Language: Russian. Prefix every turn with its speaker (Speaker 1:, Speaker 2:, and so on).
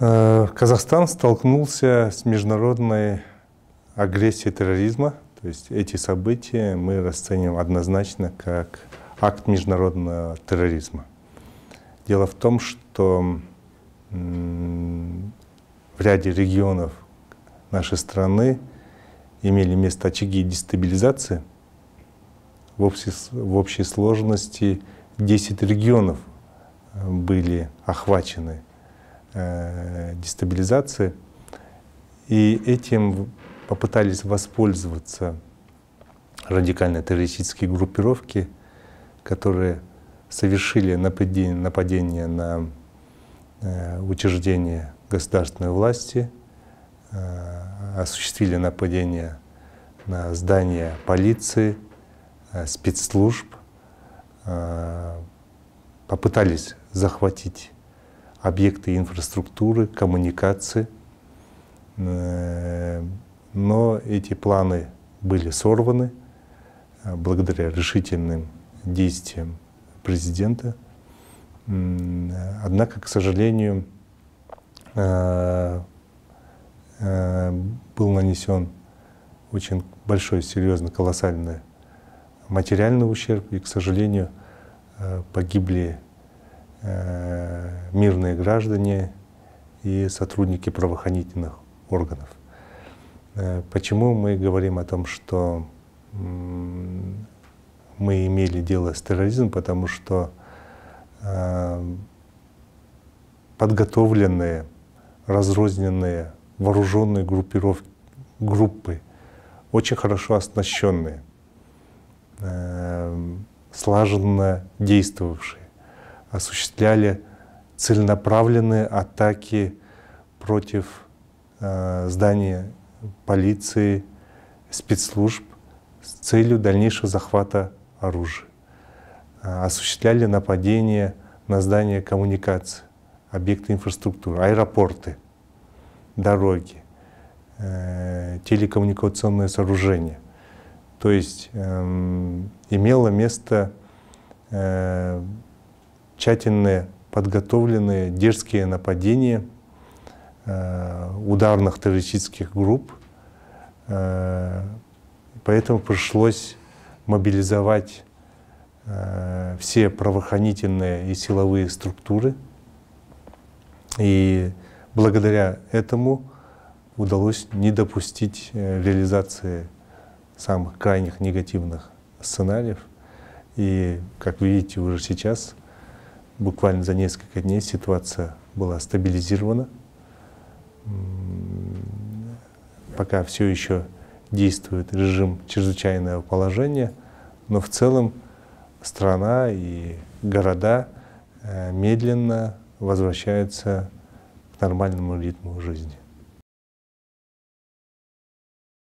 Speaker 1: Э, Казахстан столкнулся с международной агрессией терроризма. То есть эти события мы расценим однозначно как акт международного терроризма. Дело в том, что в ряде регионов нашей страны имели место очаги дестабилизации. В общей, в общей сложности 10 регионов э, были охвачены Э, дестабилизации. И этим попытались воспользоваться радикальные террористические группировки, которые совершили нападение, на э, учреждения государственной власти, э, осуществили нападение на здания полиции, спецслужб, попытались захватить объекты инфраструктуры, коммуникации. Э, но эти планы были сорваны э, благодаря решительным действиям президента. Однако, к сожалению, э, был нанесен очень большой, серьезный, колоссальный материальный ущерб, и, к сожалению, погибли мирные граждане и сотрудники правоохранительных органов. Э, почему мы говорим о том, что мы имели дело с терроризмом? Потому что э, подготовленные, разрозненные, вооруженные группировки, группы, очень хорошо оснащенные, э, слаженно действовавшие, осуществляли целенаправленные атаки против э, здания полиции, спецслужб с целью дальнейшего захвата оружия. Э, осуществляли нападения на здания коммуникации, объекты инфраструктуры, аэропорты, дороги, э, телекоммуникационные сооружения. То есть э, имело место э, тщательное подготовлены дерзкие нападения э, ударных террористических групп. Э, поэтому пришлось мобилизовать э, все правоохранительные и силовые структуры. И благодаря этому удалось не допустить реализации самых крайних негативных сценариев. И, как видите, уже сейчас буквально за несколько дней ситуация была стабилизирована. Пока все еще действует режим чрезвычайного положения, но в целом страна и города э, медленно возвращаются к нормальному ритму жизни.